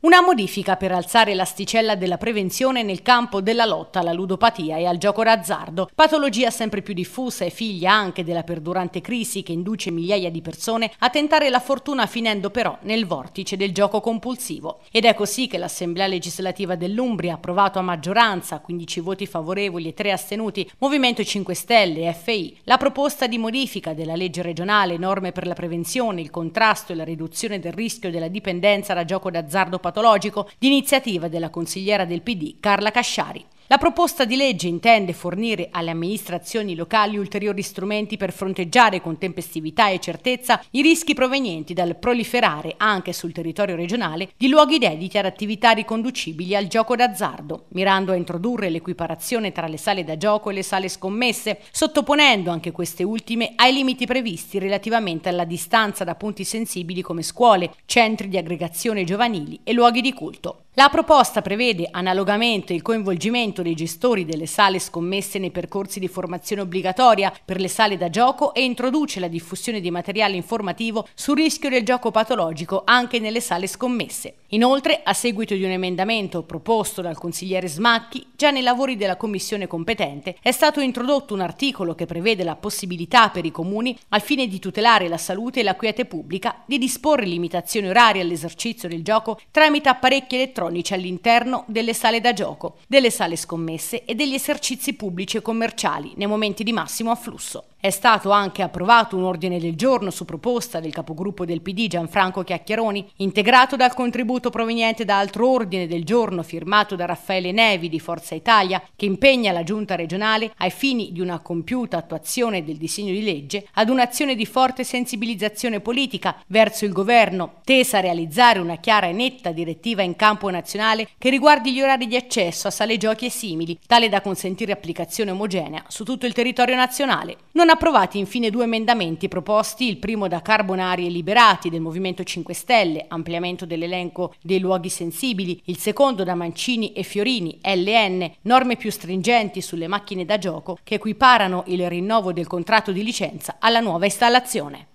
Una modifica per alzare l'asticella della prevenzione nel campo della lotta alla ludopatia e al gioco d'azzardo, patologia sempre più diffusa e figlia anche della perdurante crisi che induce migliaia di persone a tentare la fortuna finendo però nel vortice del gioco compulsivo. Ed è così che l'Assemblea legislativa dell'Umbria ha approvato a maggioranza, 15 voti favorevoli e 3 astenuti, Movimento 5 Stelle e FI, la proposta di modifica della legge regionale norme per la prevenzione, il contrasto e la riduzione del rischio della dipendenza da gioco d'azzardo patologico di iniziativa della consigliera del PD Carla Casciari. La proposta di legge intende fornire alle amministrazioni locali ulteriori strumenti per fronteggiare con tempestività e certezza i rischi provenienti dal proliferare anche sul territorio regionale di luoghi dediti ad attività riconducibili al gioco d'azzardo, mirando a introdurre l'equiparazione tra le sale da gioco e le sale scommesse, sottoponendo anche queste ultime ai limiti previsti relativamente alla distanza da punti sensibili come scuole, centri di aggregazione giovanili e luoghi di culto. La proposta prevede analogamente il coinvolgimento dei gestori delle sale scommesse nei percorsi di formazione obbligatoria per le sale da gioco e introduce la diffusione di materiale informativo sul rischio del gioco patologico anche nelle sale scommesse. Inoltre, a seguito di un emendamento proposto dal consigliere Smacchi, già nei lavori della commissione competente è stato introdotto un articolo che prevede la possibilità per i comuni, al fine di tutelare la salute e la quiete pubblica, di disporre limitazioni orarie all'esercizio del gioco tramite apparecchi elettronici all'interno delle sale da gioco, delle sale scommesse e degli esercizi pubblici e commerciali nei momenti di massimo afflusso. È stato anche approvato un ordine del giorno su proposta del capogruppo del PD Gianfranco Chiacchieroni, integrato dal contributo proveniente da altro ordine del giorno firmato da Raffaele Nevi di Forza Italia, che impegna la Giunta regionale, ai fini di una compiuta attuazione del disegno di legge, ad un'azione di forte sensibilizzazione politica verso il governo, tesa a realizzare una chiara e netta direttiva in campo nazionale che riguardi gli orari di accesso a sale giochi e simili, tale da consentire applicazione omogenea su tutto il territorio nazionale. Non sono approvati infine due emendamenti proposti, il primo da Carbonari e Liberati del Movimento 5 Stelle, ampliamento dell'elenco dei luoghi sensibili, il secondo da Mancini e Fiorini, LN, norme più stringenti sulle macchine da gioco che equiparano il rinnovo del contratto di licenza alla nuova installazione.